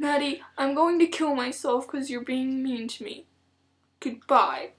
Maddie, I'm going to kill myself because you're being mean to me. Goodbye.